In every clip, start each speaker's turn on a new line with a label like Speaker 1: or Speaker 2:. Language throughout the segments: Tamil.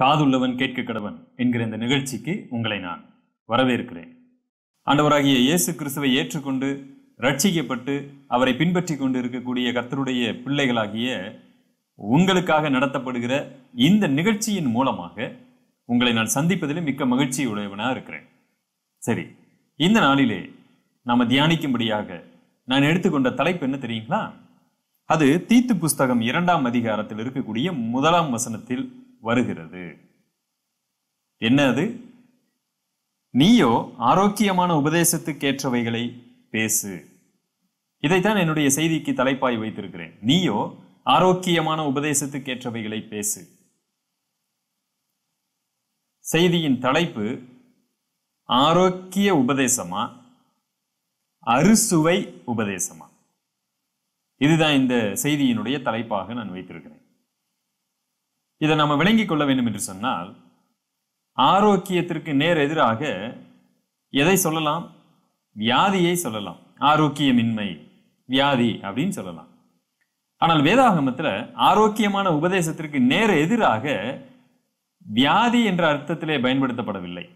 Speaker 1: காதுள்ளவன் கேட்க கடவன் என்கிற இந்த நிகழ்ச்சிக்கு உங்களை நான் வரவேற்கிறேன் ஆண்டவராகிய இயேசு கிறிஸ்துவை ஏற்றுக்கொண்டு ரட்சிக்கப்பட்டு அவரை பின்பற்றி கொண்டு இருக்கக்கூடிய கர்த்தருடைய பிள்ளைகளாகிய உங்களுக்காக நடத்தப்படுகிற இந்த நிகழ்ச்சியின் மூலமாக உங்களை நான் சந்திப்பதில் மிக்க மகிழ்ச்சி உடையவனாக இருக்கிறேன் சரி இந்த நாளிலே நாம் தியானிக்கும்படியாக நான் எடுத்துக்கொண்ட தலைப்பு என்ன தெரியுங்களா அது தீத்து புஸ்தகம் இரண்டாம் அதிகாரத்தில் இருக்கக்கூடிய முதலாம் வசனத்தில் வருகிறது என்ன அது நீயோ ஆரோக்கியமான உபதேசத்துக்கேற்றவைகளை பேசு இதைத்தான் என்னுடைய செய்திக்கு தலைப்பாய் வைத்திருக்கிறேன் நீயோ ஆரோக்கியமான உபதேசத்துக்கேற்றவைகளை பேசு செய்தியின் தலைப்பு ஆரோக்கிய உபதேசமா அறுசுவை உபதேசமா இதுதான் இந்த செய்தியினுடைய தலைப்பாக நான் வைத்திருக்கிறேன் இதை நம்ம விளங்கிக் கொள்ள வேண்டும் என்று சொன்னால் ஆரோக்கியத்திற்கு நேர் எதிராக எதை சொல்லலாம் வியாதியை சொல்லலாம் ஆரோக்கியமின்மை வியாதி அப்படின்னு சொல்லலாம் ஆனால் வேதாகமத்தில் ஆரோக்கியமான உபதேசத்திற்கு நேர் எதிராக வியாதி என்ற அர்த்தத்திலே பயன்படுத்தப்படவில்லை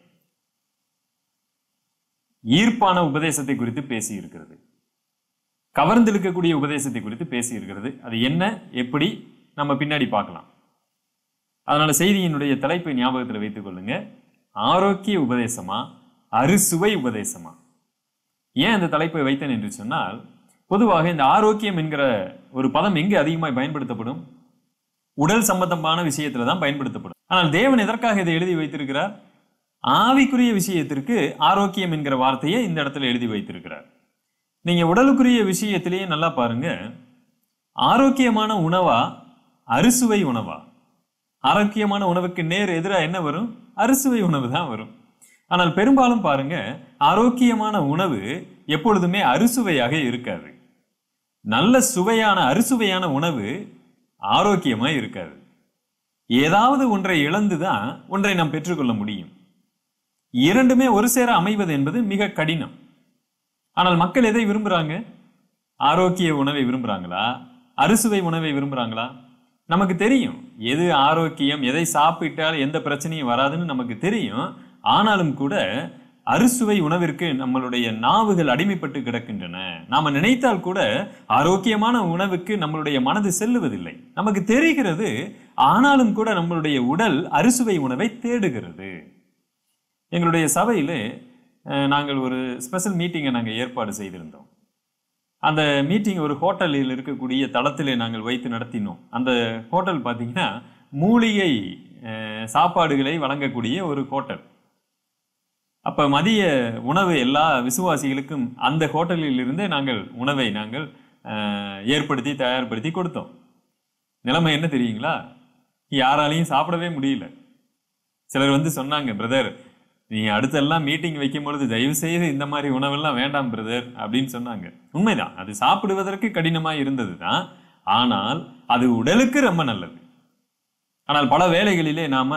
Speaker 1: ஈர்ப்பான உபதேசத்தை குறித்து பேசி இருக்கிறது கவர்ந்திருக்கக்கூடிய உபதேசத்தை குறித்து பேசி இருக்கிறது அது என்ன எப்படி நம்ம பின்னாடி பார்க்கலாம் அதனால் செய்தியினுடைய தலைப்பை ஞாபகத்தில் வைத்துக் கொள்ளுங்க ஆரோக்கிய உபதேசமா அறுசுவை உபதேசமா ஏன் அந்த தலைப்பை வைத்தேன் என்று சொன்னால் பொதுவாக இந்த ஆரோக்கியம் என்கிற ஒரு பதம் எங்கு அதிகமாக பயன்படுத்தப்படும் உடல் சம்பந்தமான விஷயத்தில் தான் பயன்படுத்தப்படும் ஆனால் தேவன் எதற்காக இதை எழுதி வைத்திருக்கிறார் ஆவிக்குரிய விஷயத்திற்கு ஆரோக்கியம் என்கிற வார்த்தையை இந்த இடத்துல எழுதி வைத்திருக்கிறார் நீங்க உடலுக்குரிய விஷயத்திலேயே நல்லா பாருங்க ஆரோக்கியமான உணவா அறுசுவை உணவா ஆரோக்கியமான உணவுக்கு நேர் எதிராக என்ன வரும் அறுசுவை உணவு தான் வரும் ஆனால் பெரும்பாலும் பாருங்க ஆரோக்கியமான உணவு எப்பொழுதுமே அறுசுவையாக இருக்காது நல்ல சுவையான அறுசுவையான உணவு ஆரோக்கியமாக இருக்காது ஏதாவது ஒன்றை இழந்து தான் ஒன்றை நாம் பெற்றுக்கொள்ள முடியும் இரண்டுமே ஒரு சேர அமைவது என்பது மிக கடினம் ஆனால் மக்கள் எதை விரும்புகிறாங்க ஆரோக்கிய உணவை விரும்புகிறாங்களா அறுசுவை உணவை விரும்புகிறாங்களா நமக்கு தெரியும் எது ஆரோக்கியம் எதை சாப்பிட்டால் எந்த பிரச்சனையும் வராதுன்னு நமக்கு தெரியும் ஆனாலும் கூட அறுசுவை உணவிற்கு நம்மளுடைய நாவுகள் அடிமைப்பட்டு கிடக்கின்றன நாம் நினைத்தால் கூட ஆரோக்கியமான உணவுக்கு நம்மளுடைய மனது செல்லுவதில்லை நமக்கு தெரிகிறது ஆனாலும் கூட நம்மளுடைய உடல் அறுசுவை உணவை தேடுகிறது எங்களுடைய சபையில் நாங்கள் ஒரு ஸ்பெஷல் மீட்டிங்கை நாங்கள் ஏற்பாடு செய்திருந்தோம் அந்த மீட்டிங் ஒரு ஹோட்டலில் இருக்கக்கூடிய தளத்திலே நாங்கள் வைத்து நடத்தினோம் அந்த ஹோட்டல் பார்த்தீங்கன்னா மூலிகை சாப்பாடுகளை வழங்கக்கூடிய ஒரு ஹோட்டல் அப்போ மதிய உணவு எல்லா விசுவாசிகளுக்கும் அந்த ஹோட்டலில் இருந்தே நாங்கள் உணவை நாங்கள் ஏற்படுத்தி தயார்படுத்தி கொடுத்தோம் நிலைமை என்ன தெரியுங்களா யாராலையும் சாப்பிடவே முடியல சிலர் வந்து சொன்னாங்க பிரதர் நீங்கள் அடுத்தெல்லாம் மீட்டிங் வைக்கும் பொழுது தயவு செய்து இந்த மாதிரி உணவெல்லாம் வேண்டாம் பிரதர் அப்படின்னு சொன்னாங்க உண்மைதான் அது சாப்பிடுவதற்கு கடினமாக இருந்தது தான் ஆனால் அது உடலுக்கு ரொம்ப நல்லது ஆனால் பல வேளைகளிலே நாம்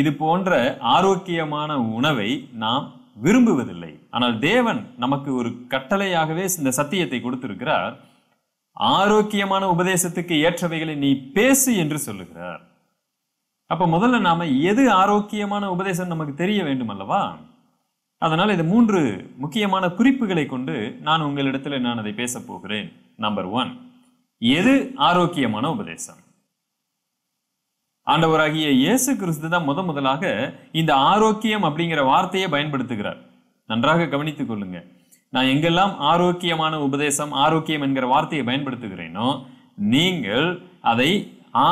Speaker 1: இது போன்ற ஆரோக்கியமான உணவை நாம் விரும்புவதில்லை ஆனால் தேவன் நமக்கு ஒரு கட்டளையாகவே இந்த சத்தியத்தை கொடுத்திருக்கிறார் ஆரோக்கியமான உபதேசத்துக்கு ஏற்றவைகளை நீ பேசு என்று சொல்லுகிறார் அப்போ முதல்ல நாம் எது ஆரோக்கியமான உபதேசம் நமக்கு தெரிய வேண்டும் அல்லவா அதனால் இது மூன்று முக்கியமான குறிப்புகளை கொண்டு நான் உங்களிடத்தில் நான் அதை பேசப் போகிறேன் நம்பர் ஒன் எது ஆரோக்கியமான உபதேசம் ஆண்டவராகிய இயேசு கிறிஸ்து தான் முத முதலாக இந்த ஆரோக்கியம் அப்படிங்கிற வார்த்தையை பயன்படுத்துகிறார் நன்றாக கவனித்துக் கொள்ளுங்க நான் எங்கெல்லாம் ஆரோக்கியமான உபதேசம் ஆரோக்கியம் என்கிற வார்த்தையை பயன்படுத்துகிறேனோ நீங்கள் அதை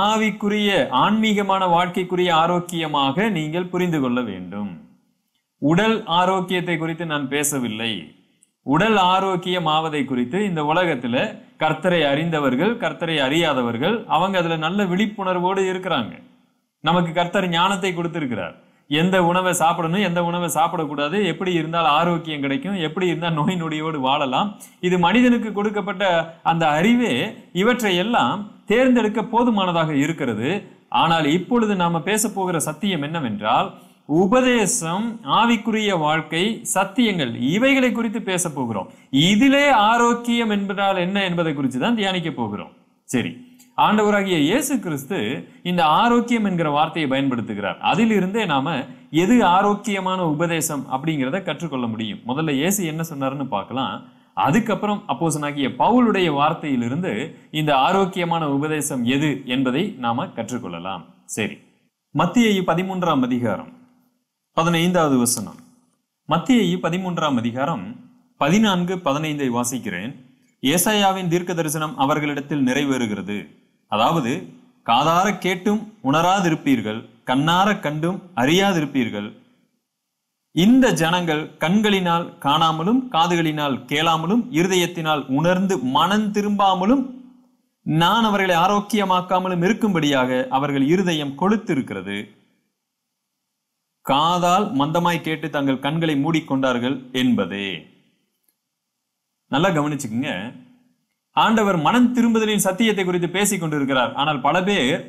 Speaker 1: ஆவிக்குரிய ஆன்மீகமான வாழ்க்கைக்குரிய ஆரோக்கியமாக நீங்கள் புரிந்து கொள்ள வேண்டும் உடல் ஆரோக்கியத்தை குறித்து நான் பேசவில்லை உடல் ஆரோக்கியம் ஆவதை குறித்து இந்த உலகத்தில் கர்த்தரை அறிந்தவர்கள் கர்த்தரை அறியாதவர்கள் அவங்க அதில் நல்ல விழிப்புணர்வோடு இருக்கிறாங்க நமக்கு கர்த்தர் ஞானத்தை கொடுத்திருக்கிறார் எந்த உணவை சாப்பிடணும் எந்த உணவை சாப்பிடக்கூடாது எப்படி இருந்தால் ஆரோக்கியம் கிடைக்கும் எப்படி இருந்தால் நோய் நொடியோடு வாழலாம் இது மனிதனுக்கு கொடுக்கப்பட்ட அந்த அறிவே இவற்றை எல்லாம் தேர்ந்தெடுக்க போதுமானதாக இருக்கிறது ஆனால் இப்பொழுது நாம் பேசப்போகிற சத்தியம் என்னவென்றால் உபதேசம் ஆவிக்குரிய வாழ்க்கை சத்தியங்கள் இவைகளை குறித்து பேச போகிறோம் இதிலே ஆரோக்கியம் என்பதால் என்ன என்பதை குறித்து தான் தியானிக்க போகிறோம் சரி ஆண்டவராகிய இயேசு கிறிஸ்து இந்த ஆரோக்கியம் என்கிற வார்த்தையை பயன்படுத்துகிறார் அதிலிருந்தே நாம எது ஆரோக்கியமான உபதேசம் அப்படிங்கிறத கற்றுக்கொள்ள முடியும் முதல்ல இயேசு என்ன சொன்னாருன்னு பார்க்கலாம் அதுக்கப்புறம் அப்போசனாகிய பவுலுடைய வார்த்தையிலிருந்து இந்த ஆரோக்கியமான உபதேசம் எது என்பதை நாம கற்றுக்கொள்ளலாம் சரி மத்திய பதிமூன்றாம் அதிகாரம் பதினைந்தாவது வசனம் மத்திய பதிமூன்றாம் அதிகாரம் பதினான்கு பதினைந்தை வாசிக்கிறேன் ஏசாயாவின் தீர்க்க தரிசனம் அவர்களிடத்தில் நிறைவேறுகிறது அதாவது காதார கேட்டும் உணராதிருப்பீர்கள் கண்ணார கண்டும் அறியாதிருப்பீர்கள் இந்த ஜனங்கள் கண்களினால் காணாமலும் காதுகளினால் கேளாமலும் இருதயத்தினால் உணர்ந்து மனம் திரும்பாமலும் நான் அவர்களை ஆரோக்கியமாக்காமலும் இருக்கும்படியாக அவர்கள் இருதயம் கொளுத்திருக்கிறது காதால் மந்தமாய் கேட்டு தங்கள் கண்களை மூடிக்கொண்டார்கள் என்பதே நல்லா கவனிச்சுக்குங்க ஆண்டவர் மனம் திரும்புதலின் சத்தியத்தை குறித்து பேசிக் கொண்டிருக்கிறார் ஆனால் பல பேர்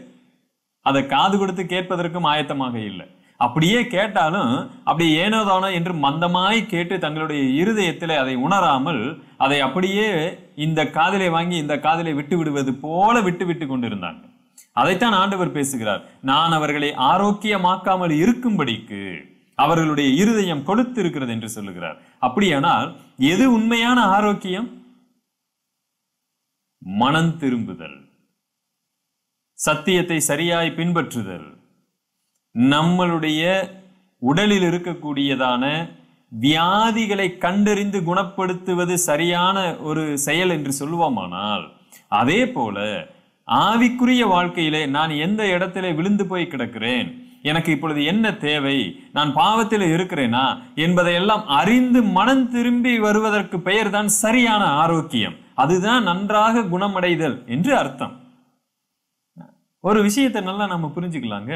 Speaker 1: அதை காது கொடுத்து கேட்பதற்கும் ஆயத்தமாக இல்லை அப்படியே கேட்டாலும் அப்படி ஏனோதானோ என்று மந்தமாய் கேட்டு தங்களுடைய இருதயத்தில் அதை உணராமல் அதை அப்படியே இந்த காதலை வாங்கி இந்த காதலை விட்டு விடுவது போல விட்டு விட்டு கொண்டிருந்தாங்க அதைத்தான் ஆண்டவர் பேசுகிறார் நான் அவர்களை ஆரோக்கியமாக்காமல் இருக்கும்படிக்கு அவர்களுடைய இருதயம் இருக்கிறது என்று சொல்லுகிறார் அப்படியானால் எது உண்மையான ஆரோக்கியம் மனம் திரும்புதல் சத்தியத்தை சரியாய் பின்பற்றுதல் நம்மளுடைய உடலில் இருக்கக்கூடியதான வியாதிகளை கண்டறிந்து குணப்படுத்துவது சரியான ஒரு செயல் என்று சொல்லுவோமானால் அதே போல ஆவிக்குரிய வாழ்க்கையிலே நான் எந்த இடத்திலே விழுந்து போய் கிடக்கிறேன் எனக்கு இப்பொழுது என்ன தேவை நான் பாவத்தில் இருக்கிறேனா என்பதையெல்லாம் அறிந்து மனம் திரும்பி வருவதற்கு பெயர்தான் சரியான ஆரோக்கியம் அதுதான் நன்றாக குணமடைதல் என்று அர்த்தம் ஒரு விஷயத்தை நல்லா நம்ம புரிஞ்சுக்கலாங்க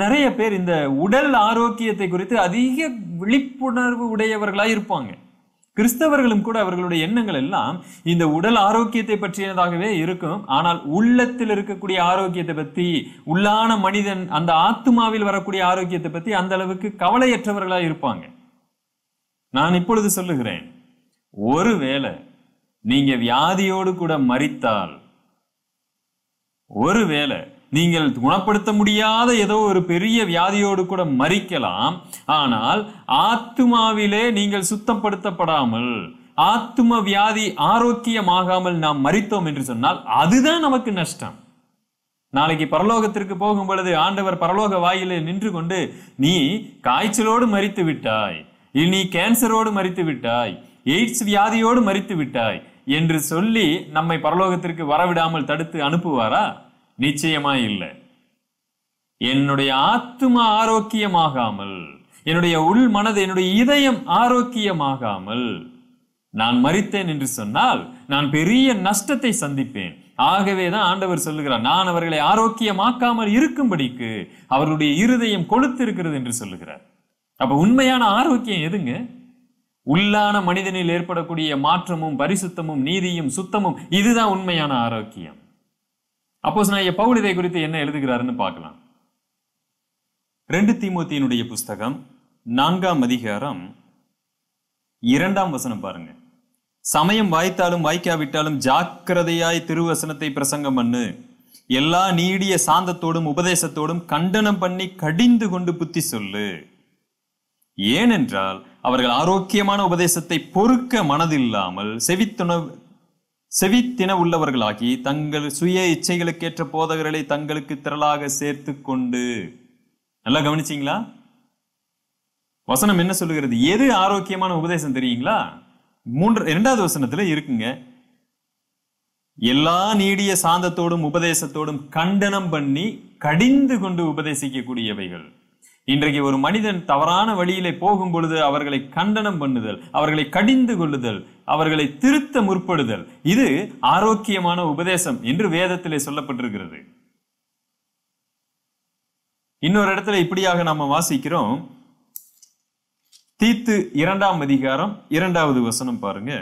Speaker 1: நிறைய பேர் இந்த உடல் ஆரோக்கியத்தை குறித்து அதிக விழிப்புணர்வு உடையவர்களாக இருப்பாங்க கிறிஸ்தவர்களும் கூட அவர்களுடைய எண்ணங்கள் எல்லாம் இந்த உடல் ஆரோக்கியத்தை பற்றியதாகவே இருக்கும் ஆனால் உள்ளத்தில் இருக்கக்கூடிய ஆரோக்கியத்தை பற்றி உள்ளான மனிதன் அந்த ஆத்மாவில் வரக்கூடிய ஆரோக்கியத்தை பற்றி அந்த அளவுக்கு கவலையற்றவர்களாக இருப்பாங்க நான் இப்பொழுது சொல்லுகிறேன் ஒருவேளை நீங்க வியாதியோடு கூட மறித்தால் ஒருவேளை நீங்கள் குணப்படுத்த முடியாத ஏதோ ஒரு பெரிய வியாதியோடு கூட மறிக்கலாம் ஆனால் ஆத்மாவிலே நீங்கள் சுத்தப்படுத்தப்படாமல் ஆத்ம வியாதி ஆரோக்கியமாகாமல் நாம் மறித்தோம் என்று சொன்னால் அதுதான் நமக்கு நஷ்டம் நாளைக்கு பரலோகத்திற்கு போகும் பொழுது ஆண்டவர் பரலோக வாயிலே நின்று கொண்டு நீ காய்ச்சலோடு மறித்து விட்டாய் நீ கேன்சரோடு மறித்து விட்டாய் எய்ட்ஸ் வியாதியோடு மறித்து விட்டாய் என்று சொல்லி நம்மை பரலோகத்திற்கு வரவிடாமல் தடுத்து அனுப்புவாரா நிச்சயமா இல்லை என்னுடைய ஆத்மா ஆரோக்கியமாகாமல் என்னுடைய உள் மனது என்னுடைய இதயம் ஆரோக்கியமாகாமல் நான் மறித்தேன் என்று சொன்னால் நான் பெரிய நஷ்டத்தை சந்திப்பேன் ஆகவே தான் ஆண்டவர் சொல்லுகிறார் நான் அவர்களை ஆரோக்கியமாக்காமல் இருக்கும்படிக்கு அவர்களுடைய இருதயம் கொளுத்து இருக்கிறது என்று சொல்லுகிறார் அப்ப உண்மையான ஆரோக்கியம் எதுங்க உள்ளான மனிதனில் ஏற்படக்கூடிய மாற்றமும் பரிசுத்தமும் நீதியும் சுத்தமும் இதுதான் உண்மையான ஆரோக்கியம் அப்போ நான் பவுல் இதை குறித்து என்ன எழுதுகிறாருன்னு பார்க்கலாம் ரெண்டு தீமோத்தியினுடைய புஸ்தகம் நான்காம் அதிகாரம் இரண்டாம் வசனம் பாருங்க சமயம் வாய்த்தாலும் வாய்க்காவிட்டாலும் ஜாக்கிரதையாய் திருவசனத்தை பிரசங்கம் பண்ணு எல்லா நீடிய சாந்தத்தோடும் உபதேசத்தோடும் கண்டனம் பண்ணி கடிந்து கொண்டு புத்தி சொல்லு ஏனென்றால் அவர்கள் ஆரோக்கியமான உபதேசத்தை பொறுக்க மனதில்லாமல் செவித்துணவு செவித்தின உள்ளவர்களாகி தங்கள் சுய இச்சைகளுக்கேற்ற போதகர்களை தங்களுக்கு திரளாக சேர்த்து கொண்டு நல்லா கவனிச்சிங்களா வசனம் என்ன சொல்லுகிறது எது ஆரோக்கியமான உபதேசம் தெரியுங்களா மூன்று இரண்டாவது வசனத்துல இருக்குங்க எல்லா நீடிய சாந்தத்தோடும் உபதேசத்தோடும் கண்டனம் பண்ணி கடிந்து கொண்டு உபதேசிக்கக்கூடியவைகள் இன்றைக்கு ஒரு மனிதன் தவறான வழியிலே போகும் பொழுது அவர்களை கண்டனம் பண்ணுதல் அவர்களை கடிந்து கொள்ளுதல் அவர்களை திருத்த முற்படுதல் இது ஆரோக்கியமான உபதேசம் என்று வேதத்திலே சொல்லப்பட்டிருக்கிறது இன்னொரு இடத்துல இப்படியாக நாம வாசிக்கிறோம் தீத்து இரண்டாம் அதிகாரம் இரண்டாவது வசனம் பாருங்க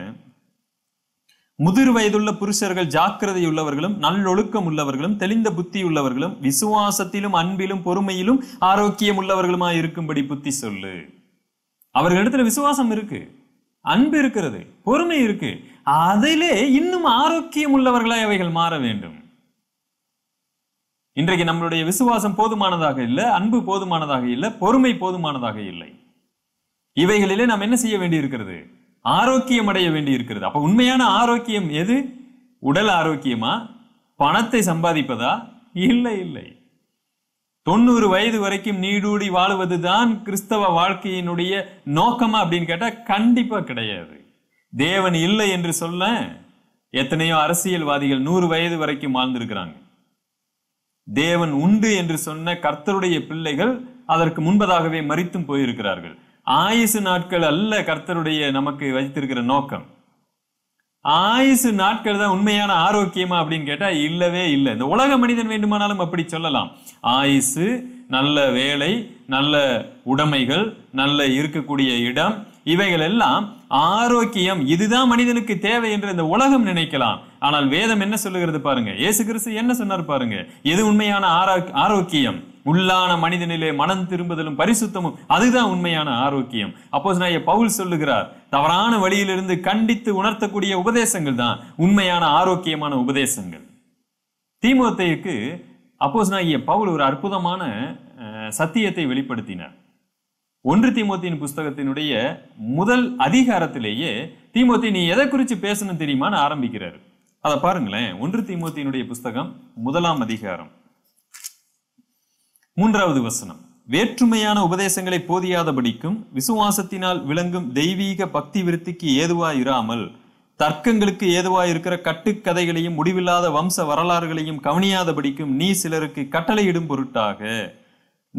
Speaker 1: முதிர் வயதுள்ள புருஷர்கள் ஜாக்கிரதை உள்ளவர்களும் நல்லொழுக்கம் உள்ளவர்களும் தெளிந்த புத்தி உள்ளவர்களும் விசுவாசத்திலும் அன்பிலும் பொறுமையிலும் ஆரோக்கியம் உள்ளவர்களுமா இருக்கும்படி புத்தி சொல்லு அவர்களிடத்துல விசுவாசம் இருக்கு அன்பு இருக்கிறது பொறுமை இருக்கு அதிலே இன்னும் ஆரோக்கியம் உள்ளவர்களாய் அவைகள் மாற வேண்டும் இன்றைக்கு நம்மளுடைய விசுவாசம் போதுமானதாக இல்லை அன்பு போதுமானதாக இல்லை பொறுமை போதுமானதாக இல்லை இவைகளிலே நாம் என்ன செய்ய வேண்டி இருக்கிறது ஆரோக்கியம் அடைய வேண்டி இருக்கிறது அப்போ உண்மையான ஆரோக்கியம் எது உடல் ஆரோக்கியமா பணத்தை சம்பாதிப்பதா இல்லை இல்லை தொண்ணூறு வயது வரைக்கும் நீடூடி வாழுவதுதான் தான் கிறிஸ்தவ வாழ்க்கையினுடைய நோக்கமா அப்படின்னு கேட்டா கண்டிப்பா கிடையாது தேவன் இல்லை என்று சொல்ல எத்தனையோ அரசியல்வாதிகள் நூறு வயது வரைக்கும் வாழ்ந்திருக்கிறாங்க தேவன் உண்டு என்று சொன்ன கர்த்தருடைய பிள்ளைகள் அதற்கு முன்பதாகவே மறித்தும் போயிருக்கிறார்கள் ஆயுசு நாட்கள் அல்ல கர்த்தருடைய நமக்கு வைத்திருக்கிற நோக்கம் ஆயுசு நாட்கள் தான் உண்மையான ஆரோக்கியமா அப்படின்னு கேட்டால் இல்லவே இல்லை இந்த உலக மனிதன் வேண்டுமானாலும் அப்படி சொல்லலாம் ஆயுசு நல்ல வேலை நல்ல உடைமைகள் நல்ல இருக்கக்கூடிய இடம் இவைகள் எல்லாம் ஆரோக்கியம் இதுதான் மனிதனுக்கு தேவை என்று இந்த உலகம் நினைக்கலாம் ஆனால் வேதம் என்ன சொல்லுகிறது பாருங்க ஏசு கிறிஸ்து என்ன சொன்னார் பாருங்க எது உண்மையான ஆரோக்கியம் உள்ளான மனிதனிலே மனம் திரும்புதலும் பரிசுத்தமும் அதுதான் உண்மையான ஆரோக்கியம் அப்போ நான் பவுல் சொல்லுகிறார் தவறான வழியிலிருந்து கண்டித்து உணர்த்தக்கூடிய உபதேசங்கள் தான் உண்மையான ஆரோக்கியமான உபதேசங்கள் திமுகத்தையுக்கு அப்போஸ் நாயிய பவுல் ஒரு அற்புதமான சத்தியத்தை வெளிப்படுத்தினார் ஒன்று திமுத்தின் புஸ்தகத்தினுடைய முதல் அதிகாரத்திலேயே திமுத்தி நீ எதை குறித்து பேசணும் தெரியுமான்னு ஆரம்பிக்கிறார் அதை பாருங்களேன் ஒன்று திமுத்தினுடைய புஸ்தகம் முதலாம் அதிகாரம் மூன்றாவது வசனம் வேற்றுமையான உபதேசங்களை போதியாதபடிக்கும் விசுவாசத்தினால் விளங்கும் தெய்வீக பக்தி விருத்திக்கு ஏதுவாயிராமல் தர்க்கங்களுக்கு ஏதுவாயிருக்கிற கட்டுக்கதைகளையும் முடிவில்லாத வம்ச வரலாறுகளையும் கவனியாதபடிக்கும் நீ சிலருக்கு கட்டளையிடும் பொருட்டாக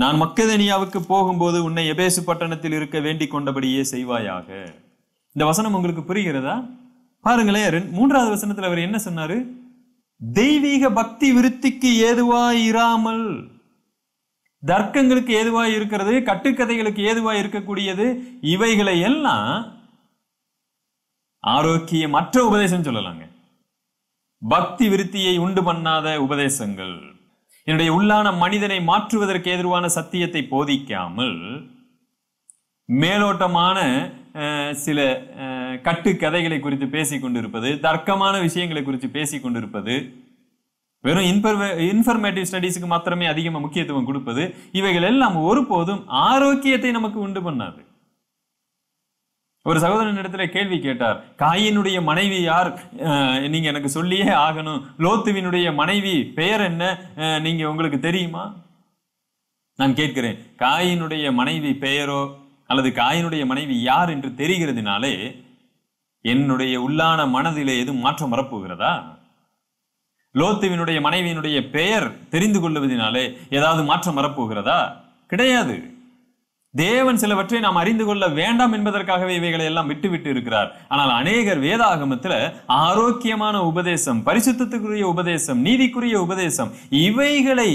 Speaker 1: நான் மக்கதனியாவுக்கு போகும்போது உன்னை எபேசு பட்டணத்தில் இருக்க வேண்டிக் கொண்டபடியே செய்வாயாக இந்த வசனம் உங்களுக்கு புரிகிறதா பாருங்களேன் மூன்றாவது வசனத்தில் அவர் என்ன சொன்னாரு தெய்வீக பக்தி விருத்திக்கு ஏதுவாயிராமல் தர்க்கங்களுக்கு ஏதுவாக இருக்கிறது கட்டுக்கதைகளுக்கு ஏதுவாக இருக்கக்கூடியது இவைகளை எல்லாம் ஆரோக்கியமற்ற உபதேசம் சொல்லலாங்க பக்தி விருத்தியை உண்டு பண்ணாத உபதேசங்கள் என்னுடைய உள்ளான மனிதனை மாற்றுவதற்கு எதிர்வான சத்தியத்தை போதிக்காமல் மேலோட்டமான சில கட்டுக்கதைகளை குறித்து பேசிக்கொண்டிருப்பது தர்க்கமான விஷயங்களை குறித்து பேசிக்கொண்டிருப்பது வெறும் இன்ஃபர்மே இன்ஃபர்மேட்டிவ் ஸ்டடீஸுக்கு மாத்திரமே அதிகமாக முக்கியத்துவம் கொடுப்பது இவைகள் எல்லாம் ஒருபோதும் ஆரோக்கியத்தை நமக்கு உண்டு பண்ணாது ஒரு சகோதரன் இடத்துல கேள்வி கேட்டார் காயினுடைய மனைவி யார் நீங்க எனக்கு சொல்லியே ஆகணும் லோத்துவினுடைய மனைவி பெயர் என்ன நீங்க உங்களுக்கு தெரியுமா நான் கேட்கிறேன் காயினுடைய மனைவி பெயரோ அல்லது காயினுடைய மனைவி யார் என்று தெரிகிறதுனாலே என்னுடைய உள்ளான மனதிலே எதுவும் மாற்றம் வரப்போகிறதா லோத்துவினுடைய மனைவியினுடைய பெயர் தெரிந்து கொள்வதனாலே ஏதாவது மாற்றம் வரப்போகிறதா கிடையாது தேவன் சிலவற்றை நாம் அறிந்து கொள்ள வேண்டாம் என்பதற்காகவே இவைகளை எல்லாம் விட்டுவிட்டு இருக்கிறார் ஆனால் அநேகர் வேதாகமத்தில் ஆரோக்கியமான உபதேசம் பரிசுத்தத்துக்குரிய உபதேசம் நீதிக்குரிய உபதேசம் இவைகளை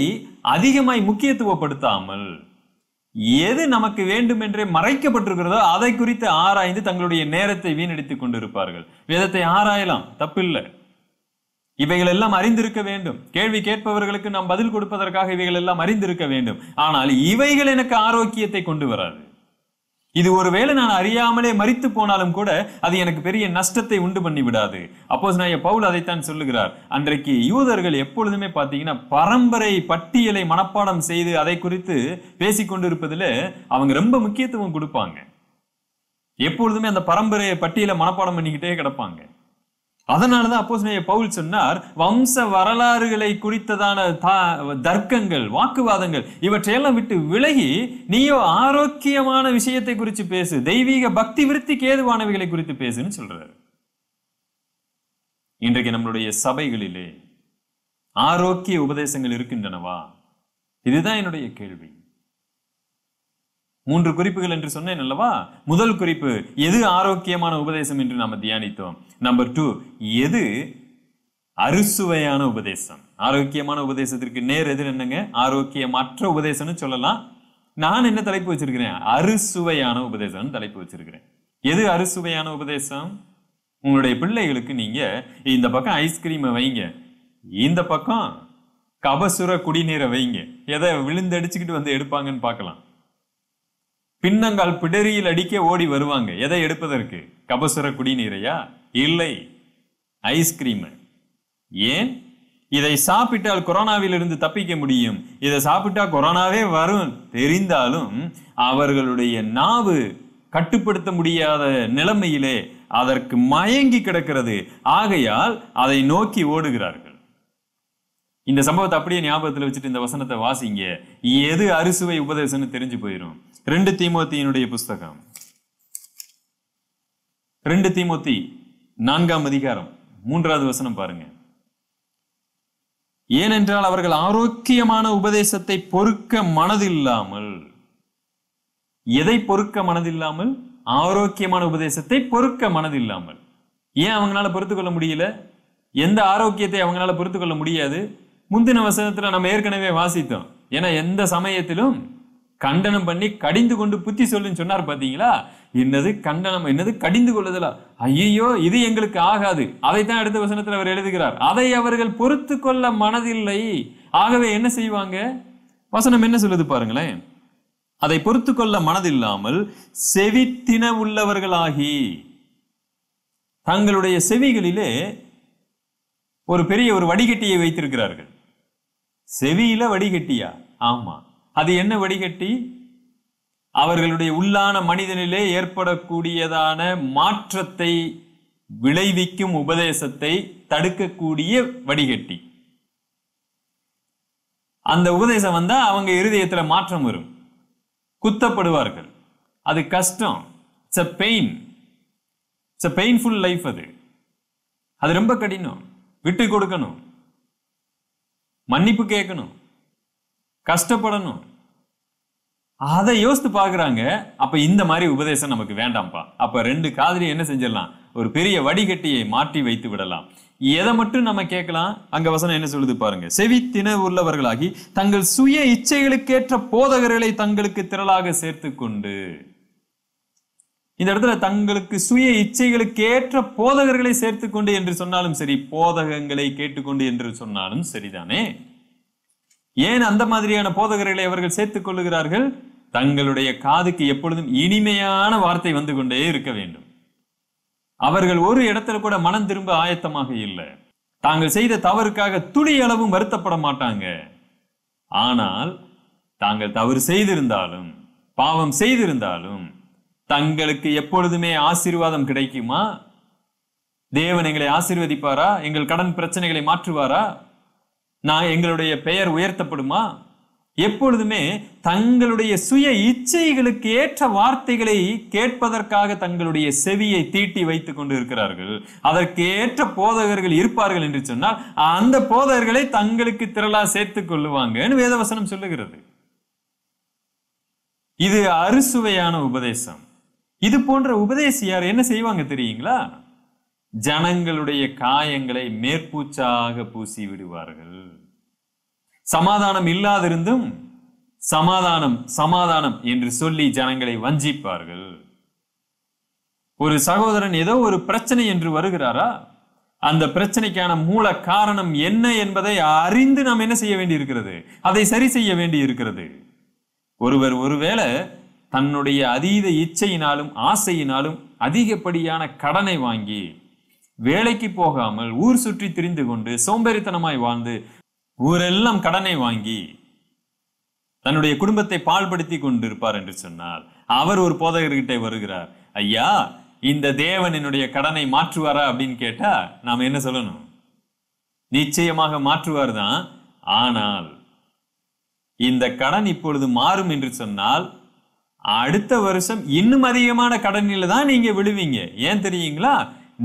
Speaker 1: அதிகமாய் முக்கியத்துவப்படுத்தாமல் எது நமக்கு வேண்டும் என்றே மறைக்கப்பட்டிருக்கிறதோ அதை குறித்து ஆராய்ந்து தங்களுடைய நேரத்தை வீணடித்துக் கொண்டிருப்பார்கள் வேதத்தை ஆராயலாம் தப்பில்லை இவைகள் எல்லாம் அறிந்திருக்க வேண்டும் கேள்வி கேட்பவர்களுக்கு நாம் பதில் கொடுப்பதற்காக இவைகள் எல்லாம் அறிந்திருக்க வேண்டும் ஆனால் இவைகள் எனக்கு ஆரோக்கியத்தை கொண்டு வராது இது ஒருவேளை நான் அறியாமலே மறித்து போனாலும் கூட அது எனக்கு பெரிய நஷ்டத்தை உண்டு பண்ணி விடாது அப்போஸ் நான் பவுல் அதைத்தான் சொல்லுகிறார் அன்றைக்கு யூதர்கள் எப்பொழுதுமே பார்த்தீங்கன்னா பரம்பரை பட்டியலை மனப்பாடம் செய்து அதை குறித்து பேசிக்கொண்டிருப்பதில் அவங்க ரொம்ப முக்கியத்துவம் கொடுப்பாங்க எப்பொழுதுமே அந்த பரம்பரை பட்டியலை மனப்பாடம் பண்ணிக்கிட்டே கிடப்பாங்க அதனாலதான் அப்போஸ் பவுல் சொன்னார் வம்ச வரலாறுகளை குறித்ததான தர்க்கங்கள் வாக்குவாதங்கள் இவற்றையெல்லாம் விட்டு விலகி நீயோ ஆரோக்கியமான விஷயத்தை குறித்து பேசு தெய்வீக பக்தி விருத்தி கேதுவானவைகளை குறித்து பேசுன்னு சொல்றாரு இன்றைக்கு நம்மளுடைய சபைகளிலே ஆரோக்கிய உபதேசங்கள் இருக்கின்றனவா இதுதான் என்னுடைய கேள்வி மூன்று குறிப்புகள் என்று சொன்னேன் அல்லவா முதல் குறிப்பு எது ஆரோக்கியமான உபதேசம் என்று நாம் தியானித்தோம் நம்பர் டூ எது அறுசுவையான உபதேசம் ஆரோக்கியமான உபதேசத்திற்கு நேர் எதிர் என்னங்க ஆரோக்கியமற்ற உபதேசம்னு சொல்லலாம் நான் என்ன தலைப்பு வச்சிருக்கிறேன் அறுசுவையான உபதேசம்னு தலைப்பு வச்சிருக்கிறேன் எது அறுசுவையான உபதேசம் உங்களுடைய பிள்ளைகளுக்கு நீங்க இந்த பக்கம் ஐஸ்கிரீமை வைங்க இந்த பக்கம் கபசுர குடிநீரை வைங்க எதை விழுந்தடிச்சுக்கிட்டு வந்து எடுப்பாங்கன்னு பார்க்கலாம் பின்னங்கால் பிடரியில் அடிக்க ஓடி வருவாங்க எதை எடுப்பதற்கு கபசுர குடிநீரையா இல்லை ஐஸ்கிரீம் ஏன் இதை சாப்பிட்டால் கொரோனாவிலிருந்து தப்பிக்க முடியும் இதை சாப்பிட்டால் கொரோனாவே வரும் தெரிந்தாலும் அவர்களுடைய நாவு கட்டுப்படுத்த முடியாத நிலைமையிலே அதற்கு மயங்கி கிடக்கிறது ஆகையால் அதை நோக்கி ஓடுகிறார்கள் இந்த சம்பவத்தை அப்படியே ஞாபகத்தில் வச்சுட்டு இந்த வசனத்தை வாசிங்க எது அறுசுவை உபதேசம்னு தெரிஞ்சு போயிடும் ரெண்டு தீமோத்தியினுடைய புஸ்தகம் ரெண்டு தீமோத்தி நான்காம் அதிகாரம் மூன்றாவது வசனம் பாருங்க ஏனென்றால் அவர்கள் ஆரோக்கியமான உபதேசத்தை பொறுக்க மனதில்லாமல் எதை பொறுக்க மனதில்லாமல் ஆரோக்கியமான உபதேசத்தை பொறுக்க மனதில்லாமல் ஏன் அவங்களால பொறுத்து கொள்ள முடியல எந்த ஆரோக்கியத்தை அவங்களால பொறுத்து கொள்ள முடியாது முந்தின வசனத்தில் நம்ம ஏற்கனவே வாசித்தோம் ஏன்னா எந்த சமயத்திலும் கண்டனம் பண்ணி கடிந்து கொண்டு புத்தி சொல்லுன்னு சொன்னார் பார்த்தீங்களா என்னது கண்டனம் என்னது கடிந்து கொள்ளுதலா ஐயோ இது எங்களுக்கு ஆகாது அதைத்தான் அடுத்த வசனத்தில் அவர் எழுதுகிறார் அதை அவர்கள் பொறுத்து கொள்ள மனதில்லை ஆகவே என்ன செய்வாங்க வசனம் என்ன சொல்லுது பாருங்களேன் அதை பொறுத்து கொள்ள மனதில்லாமல் செவித்தின உள்ளவர்களாகி தங்களுடைய செவிகளிலே ஒரு பெரிய ஒரு வடிகட்டியை வைத்திருக்கிறார்கள் செவியில வடிகட்டியா ஆமா அது என்ன வடிகட்டி அவர்களுடைய உள்ளான மனிதனிலே ஏற்படக்கூடியதான மாற்றத்தை விளைவிக்கும் உபதேசத்தை தடுக்கக்கூடிய வடிகட்டி அந்த உபதேசம் வந்தா அவங்க இருதயத்துல மாற்றம் வரும் குத்தப்படுவார்கள் அது கஷ்டம் it's a pain it's a painful life அது அது ரொம்ப கடினம் விட்டு கொடுக்கணும் மன்னிப்பு கேட்கணும் கஷ்டப்படணும் அதை யோசித்து பார்க்குறாங்க அப்போ இந்த மாதிரி உபதேசம் நமக்கு வேண்டாம்ப்பா அப்போ ரெண்டு காதலி என்ன செஞ்சிடலாம் ஒரு பெரிய வடிகட்டியை மாற்றி வைத்து விடலாம் எதை மட்டும் நம்ம கேட்கலாம் அங்க வசனம் என்ன சொல்லுது பாருங்க செவித்தின உள்ளவர்களாகி தங்கள் சுய இச்சைகளுக்கேற்ற போதகர்களை தங்களுக்கு திரளாக சேர்த்து கொண்டு இந்த இடத்துல தங்களுக்கு சுய இச்சைகளுக்கு ஏற்ற போதகர்களை சேர்த்துக்கொண்டு என்று சொன்னாலும் சரி போதகங்களை கேட்டுக்கொண்டு என்று சொன்னாலும் சரிதானே ஏன் அந்த மாதிரியான போதகர்களை அவர்கள் சேர்த்துக் கொள்ளுகிறார்கள் தங்களுடைய காதுக்கு எப்பொழுதும் இனிமையான வார்த்தை வந்து கொண்டே இருக்க வேண்டும் அவர்கள் ஒரு இடத்துல கூட மனம் திரும்ப ஆயத்தமாக இல்லை தாங்கள் செய்த தவறுக்காக துளி அளவும் வருத்தப்பட மாட்டாங்க ஆனால் தாங்கள் தவறு செய்திருந்தாலும் பாவம் செய்திருந்தாலும் தங்களுக்கு எப்பொழுதுமே ஆசீர்வாதம் கிடைக்குமா தேவன் எங்களை ஆசீர்வதிப்பாரா எங்கள் கடன் பிரச்சனைகளை மாற்றுவாரா நான் எங்களுடைய பெயர் உயர்த்தப்படுமா எப்பொழுதுமே தங்களுடைய சுய இச்சைகளுக்கு ஏற்ற வார்த்தைகளை கேட்பதற்காக தங்களுடைய செவியை தீட்டி வைத்துக் கொண்டு இருக்கிறார்கள் அதற்கு ஏற்ற போதகர்கள் இருப்பார்கள் என்று சொன்னால் அந்த போதகர்களை தங்களுக்கு திரளா சேர்த்துக் கொள்ளுவாங்கன்னு வேதவசனம் சொல்லுகிறது இது அறுசுவையான உபதேசம் இது போன்ற உபதேசியார் என்ன செய்வாங்க தெரியுங்களா ஜனங்களுடைய காயங்களை மேற்பூச்சாக பூசி விடுவார்கள் சமாதானம் இல்லாதிருந்தும் சமாதானம் சமாதானம் என்று சொல்லி ஜனங்களை வஞ்சிப்பார்கள் ஒரு சகோதரன் ஏதோ ஒரு பிரச்சனை என்று வருகிறாரா அந்த பிரச்சனைக்கான மூல காரணம் என்ன என்பதை அறிந்து நாம் என்ன செய்ய வேண்டி இருக்கிறது அதை சரி செய்ய வேண்டி இருக்கிறது ஒருவர் ஒருவேளை தன்னுடைய அதீத இச்சையினாலும் ஆசையினாலும் அதிகப்படியான கடனை வாங்கி வேலைக்கு போகாமல் ஊர் சுற்றி திரிந்து கொண்டு சோம்பேறித்தனமாய் வாழ்ந்து ஊரெல்லாம் கடனை வாங்கி தன்னுடைய குடும்பத்தை பால்படுத்தி கொண்டிருப்பார் என்று சொன்னால் அவர் ஒரு போதகர்கிட்ட வருகிறார் ஐயா இந்த தேவன் என்னுடைய கடனை மாற்றுவாரா அப்படின்னு கேட்டா நாம் என்ன சொல்லணும் நிச்சயமாக மாற்றுவார் தான் ஆனால் இந்த கடன் இப்பொழுது மாறும் என்று சொன்னால் அடுத்த வருஷம் இன்னும் அதிகமான கடனில் தான் நீங்கள் விழுவீங்க ஏன் தெரியுங்களா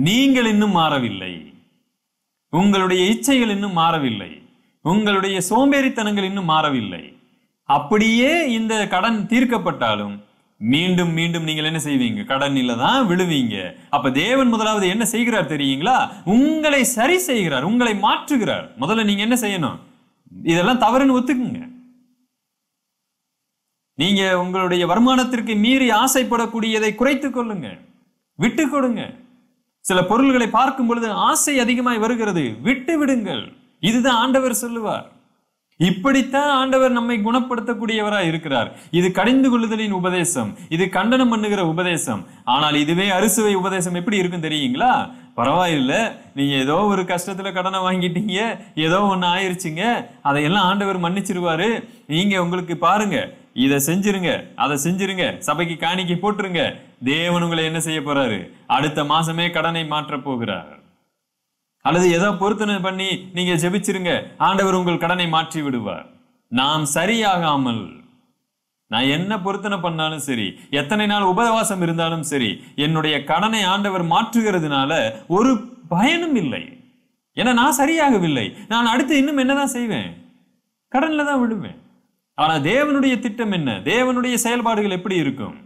Speaker 1: நீங்கள் இன்னும் மாறவில்லை உங்களுடைய இச்சைகள் இன்னும் மாறவில்லை உங்களுடைய சோம்பேறித்தனங்கள் இன்னும் மாறவில்லை அப்படியே இந்த கடன் தீர்க்கப்பட்டாலும் மீண்டும் மீண்டும் நீங்கள் என்ன செய்வீங்க கடனில் தான் விழுவீங்க அப்ப தேவன் முதலாவது என்ன செய்கிறார் தெரியுங்களா உங்களை சரி செய்கிறார் உங்களை மாற்றுகிறார் முதல்ல நீங்க என்ன செய்யணும் இதெல்லாம் தவறுன்னு ஒத்துக்குங்க நீங்க உங்களுடைய வருமானத்திற்கு மீறி ஆசைப்படக்கூடியதை குறைத்து கொள்ளுங்க விட்டு கொடுங்க சில பொருள்களை பார்க்கும் பொழுது ஆசை அதிகமாய் வருகிறது விட்டு விடுங்கள் இதுதான் ஆண்டவர் சொல்லுவார் இப்படித்தான் ஆண்டவர் நம்மை குணப்படுத்தக்கூடியவராய் இருக்கிறார் இது கடிந்து கொள்ளுதலின் உபதேசம் இது கண்டனம் பண்ணுகிற உபதேசம் ஆனால் இதுவே அரிசுவை உபதேசம் எப்படி இருக்கும் தெரியுங்களா பரவாயில்ல நீங்க ஏதோ ஒரு கஷ்டத்துல கடனை வாங்கிட்டீங்க ஏதோ ஒன்று ஆயிடுச்சுங்க அதையெல்லாம் ஆண்டவர் மன்னிச்சிருவாரு நீங்க உங்களுக்கு பாருங்க இதை செஞ்சிருங்க அதை செஞ்சிருங்க சபைக்கு காணிக்கை போட்டுருங்க தேவன் உங்களை என்ன செய்ய போறாரு அடுத்த மாசமே கடனை மாற்ற போகிறார் அல்லது ஏதோ பொருத்தனை பண்ணி நீங்க ஜெபிச்சிருங்க ஆண்டவர் உங்கள் கடனை மாற்றி விடுவார் நாம் சரியாகாமல் நான் என்ன பொருத்தனை பண்ணாலும் சரி எத்தனை நாள் உபவாசம் இருந்தாலும் சரி என்னுடைய கடனை ஆண்டவர் மாற்றுகிறதுனால ஒரு பயனும் இல்லை ஏன்னா நான் சரியாகவில்லை நான் அடுத்து இன்னும் என்னதான் செய்வேன் கடன்ல தான் விடுவேன் ஆனால் தேவனுடைய திட்டம் என்ன தேவனுடைய செயல்பாடுகள் எப்படி இருக்கும்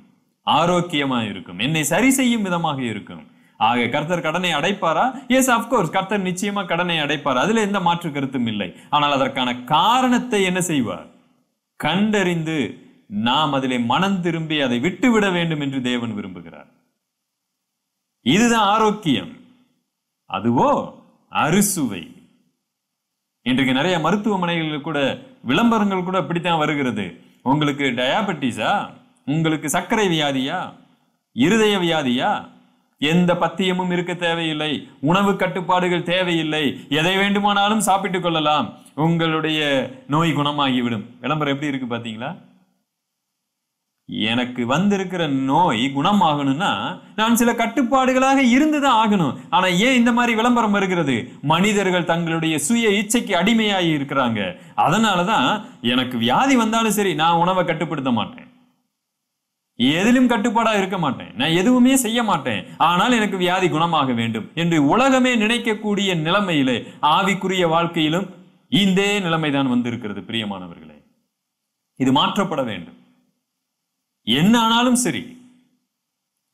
Speaker 1: ஆரோக்கியமாக இருக்கும் என்னை சரி செய்யும் விதமாக இருக்கும் ஆக கர்த்தர் கடனை அடைப்பாரா எஸ் அப்கோர்ஸ் கர்த்தர் நிச்சயமா கடனை அடைப்பார் அதுல எந்த மாற்று கருத்தும் இல்லை ஆனால் அதற்கான காரணத்தை என்ன செய்வார் கண்டறிந்து நாம் அதிலே மனம் திரும்பி அதை விட்டுவிட வேண்டும் என்று தேவன் விரும்புகிறார் இதுதான் ஆரோக்கியம் அதுவோ அறுசுவை இன்றைக்கு நிறைய மருத்துவமனைகளில் கூட விளம்பரங்கள் கூட இப்படித்தான் வருகிறது உங்களுக்கு டயாபட்டிஸா உங்களுக்கு சர்க்கரை வியாதியா இருதய வியாதியா எந்த பத்தியமும் இருக்க தேவையில்லை உணவு கட்டுப்பாடுகள் தேவையில்லை எதை வேண்டுமானாலும் சாப்பிட்டு கொள்ளலாம் உங்களுடைய நோய் குணமாகிவிடும் விளம்பரம் எப்படி இருக்கு பார்த்தீங்களா எனக்கு வந்திருக்கிற நோய் குணமாகணும்னா நான் சில கட்டுப்பாடுகளாக இருந்துதான் ஆகணும் ஆனா ஏன் இந்த மாதிரி விளம்பரம் வருகிறது மனிதர்கள் தங்களுடைய சுய இச்சைக்கு அடிமையாகி இருக்கிறாங்க அதனாலதான் எனக்கு வியாதி வந்தாலும் சரி நான் உணவை கட்டுப்படுத்த மாட்டேன் எதிலும் கட்டுப்பாடா இருக்க மாட்டேன் நான் எதுவுமே செய்ய மாட்டேன் ஆனால் எனக்கு வியாதி குணமாக வேண்டும் என்று உலகமே நினைக்கக்கூடிய நிலைமையிலே ஆவிக்குரிய வாழ்க்கையிலும் இந்த நிலைமைதான் வந்திருக்கிறது பிரியமானவர்களே இது மாற்றப்பட வேண்டும் என்ன ஆனாலும் சரி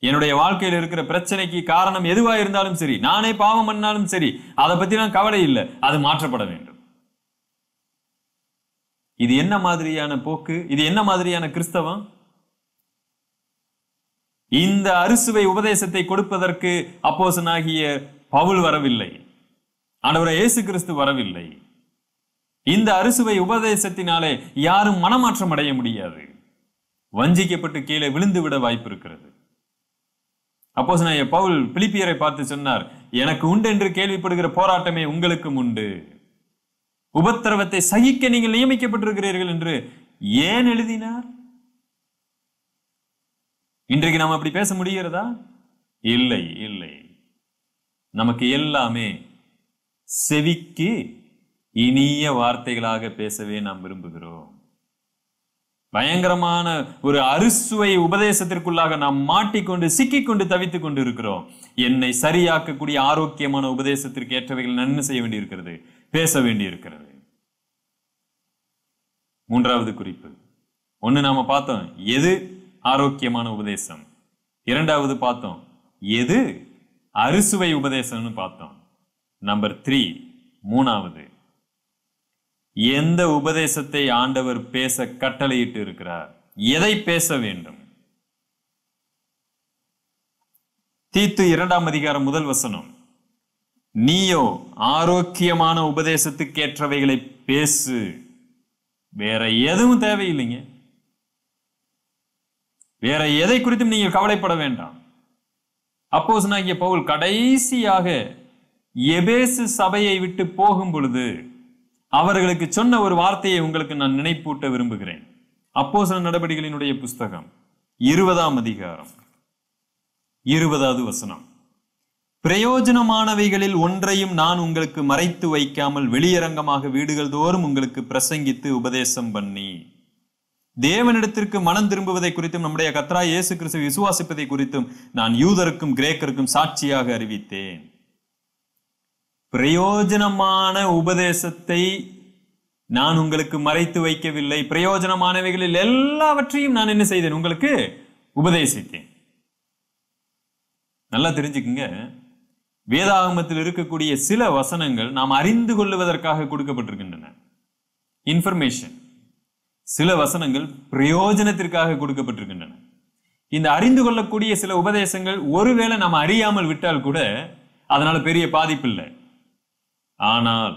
Speaker 1: என்னுடைய வாழ்க்கையில் இருக்கிற பிரச்சனைக்கு காரணம் எதுவாக இருந்தாலும் சரி நானே பாவம் பண்ணாலும் சரி அதை பத்தி நான் கவலை இல்லை அது மாற்றப்பட வேண்டும் இது என்ன மாதிரியான போக்கு இது என்ன மாதிரியான கிறிஸ்தவம் இந்த அரிசுவை உபதேசத்தை கொடுப்பதற்கு அப்போசனாகிய பவுல் வரவில்லை ஆனவரை இயேசு கிறிஸ்து வரவில்லை இந்த அரிசுவை உபதேசத்தினாலே யாரும் மனமாற்றம் அடைய முடியாது வஞ்சிக்கப்பட்டு கீழே விழுந்து விட வாய்ப்பு இருக்கிறது அப்போ பவுல் பிலிப்பியரை பார்த்து சொன்னார் எனக்கு உண்டு என்று கேள்விப்படுகிற போராட்டமே உங்களுக்கும் உண்டு உபத்திரவத்தை சகிக்க நீங்கள் நியமிக்கப்பட்டிருக்கிறீர்கள் என்று ஏன் எழுதினார் இன்றைக்கு நாம் அப்படி பேச முடிகிறதா இல்லை இல்லை நமக்கு எல்லாமே செவிக்கு இனிய வார்த்தைகளாக பேசவே நாம் விரும்புகிறோம் பயங்கரமான ஒரு அறுசுவை உபதேசத்திற்குள்ளாக நாம் மாட்டிக்கொண்டு சிக்கிக்கொண்டு தவித்துக் கொண்டு இருக்கிறோம் என்னை சரியாக்கக்கூடிய ஆரோக்கியமான உபதேசத்திற்கு ஏற்றவைகள் நன்மை செய்ய வேண்டியிருக்கிறது பேச வேண்டியிருக்கிறது மூன்றாவது குறிப்பு ஒன்று நாம் பார்த்தோம் எது ஆரோக்கியமான உபதேசம் இரண்டாவது பார்த்தோம் எது அறுசுவை உபதேசம்னு பார்த்தோம் நம்பர் த்ரீ மூணாவது எந்த உபதேசத்தை ஆண்டவர் பேச கட்டளையிட்டு இருக்கிறார் எதை பேச வேண்டும் தீத்து இரண்டாம் அதிகாரம் முதல் வசனம் நீயோ ஆரோக்கியமான உபதேசத்துக்கேற்றவைகளை பேசு வேற எதுவும் தேவையில்லைங்க வேற எதை குறித்தும் நீங்கள் கவலைப்பட வேண்டாம் அப்போஸ் பவுல் கடைசியாக எபேசு சபையை விட்டு போகும் பொழுது அவர்களுக்கு சொன்ன ஒரு வார்த்தையை உங்களுக்கு நான் நினைப்பூட்ட விரும்புகிறேன் அப்போ சில நடவடிக்கைகளினுடைய புஸ்தகம் இருபதாம் அதிகாரம் இருபதாவது வசனம் பிரயோஜனமானவைகளில் ஒன்றையும் நான் உங்களுக்கு மறைத்து வைக்காமல் வெளியரங்கமாக வீடுகள் தோறும் உங்களுக்கு பிரசங்கித்து உபதேசம் பண்ணி தேவனிடத்திற்கு மனம் திரும்புவதை குறித்தும் நம்முடைய கத்ரா இயேசு கிறிஸ்துவை விசுவாசிப்பதை குறித்தும் நான் யூதருக்கும் கிரேக்கருக்கும் சாட்சியாக அறிவித்தேன் பிரயோஜனமான உபதேசத்தை நான் உங்களுக்கு மறைத்து வைக்கவில்லை பிரயோஜனமானவைகளில் எல்லாவற்றையும் நான் என்ன செய்தேன் உங்களுக்கு உபதேசித்தேன் நல்லா தெரிஞ்சுக்குங்க வேதாகமத்தில் இருக்கக்கூடிய சில வசனங்கள் நாம் அறிந்து கொள்ளுவதற்காக கொடுக்கப்பட்டிருக்கின்றன இன்ஃபர்மேஷன் சில வசனங்கள் பிரயோஜனத்திற்காக கொடுக்கப்பட்டிருக்கின்றன இந்த அறிந்து கொள்ளக்கூடிய சில உபதேசங்கள் ஒருவேளை நாம் அறியாமல் விட்டால் கூட அதனால பெரிய பாதிப்பு இல்லை ஆனால்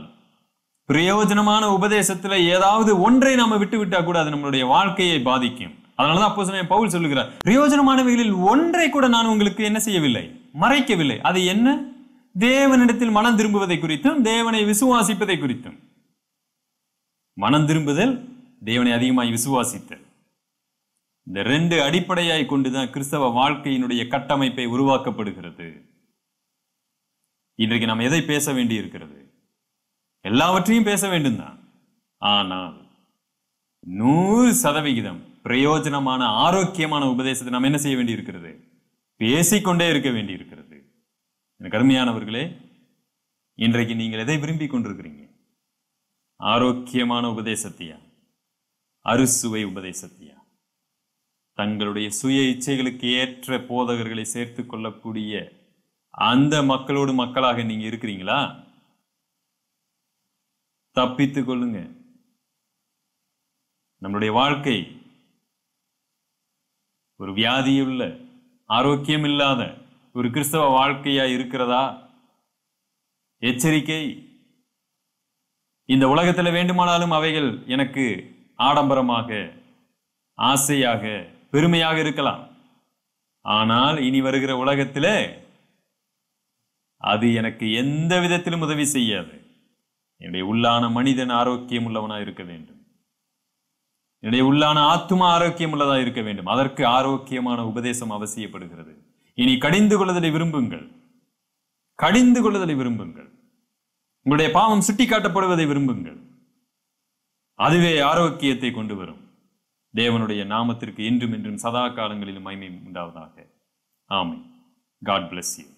Speaker 1: பிரயோஜனமான உபதேசத்துல ஏதாவது ஒன்றை நாம விட்டு விட்டா கூட அது நம்மளுடைய வாழ்க்கையை பாதிக்கும் அதனாலதான் அப்போ சொன்ன பவுல் சொல்லுகிறார் பிரயோஜனமானவைகளில் ஒன்றை கூட நான் உங்களுக்கு என்ன செய்யவில்லை மறைக்கவில்லை அது என்ன தேவனிடத்தில் மனம் திரும்புவதை குறித்தும் தேவனை விசுவாசிப்பதை குறித்தும் மனம் திரும்புதல் தேவனை அதிகமாய் விசுவாசித்தல் இந்த ரெண்டு அடிப்படையாய் கொண்டுதான் கிறிஸ்தவ வாழ்க்கையினுடைய கட்டமைப்பை உருவாக்கப்படுகிறது இன்றைக்கு நாம் எதை பேச வேண்டி இருக்கிறது எல்லாவற்றையும் பேச வேண்டும் தான் ஆனால் நூறு சதவிகிதம் பிரயோஜனமான ஆரோக்கியமான உபதேசத்தை நாம் என்ன செய்ய வேண்டியிருக்கிறது பேசிக்கொண்டே இருக்க வேண்டியிருக்கிறது எனக்கு அருமையானவர்களே இன்றைக்கு நீங்கள் எதை விரும்பி கொண்டிருக்கிறீங்க ஆரோக்கியமான உபதேசத்தையா அறுசுவை உபதேசத்தையா தங்களுடைய சுய இச்சைகளுக்கு ஏற்ற போதகர்களை சேர்த்து கொள்ளக்கூடிய அந்த மக்களோடு மக்களாக நீங்கள் இருக்கிறீங்களா தப்பித்து கொள்ளுங்க நம்மளுடைய வாழ்க்கை ஒரு வியாதியுள்ள ஆரோக்கியம் இல்லாத ஒரு கிறிஸ்தவ வாழ்க்கையா இருக்கிறதா எச்சரிக்கை இந்த உலகத்தில் வேண்டுமானாலும் அவைகள் எனக்கு ஆடம்பரமாக ஆசையாக பெருமையாக இருக்கலாம் ஆனால் இனி வருகிற உலகத்தில் அது எனக்கு எந்த விதத்திலும் உதவி செய்யாது என்னுடைய உள்ளான மனிதன் ஆரோக்கியம் உள்ளவனாக இருக்க வேண்டும் என்னுடைய உள்ளான ஆத்மா ஆரோக்கியம் உள்ளதாக இருக்க வேண்டும் அதற்கு ஆரோக்கியமான உபதேசம் அவசியப்படுகிறது இனி கடிந்து கொள்ளுதலை விரும்புங்கள் கடிந்து கொள்ளுதலை விரும்புங்கள் உங்களுடைய பாவம் சுட்டிக்காட்டப்படுவதை விரும்புங்கள் அதுவே ஆரோக்கியத்தை கொண்டு வரும் தேவனுடைய நாமத்திற்கு என்றும் என்றும் சதா காலங்களிலும் மைமை உண்டாவதாக ஆமை காட் பிளஸ் யூ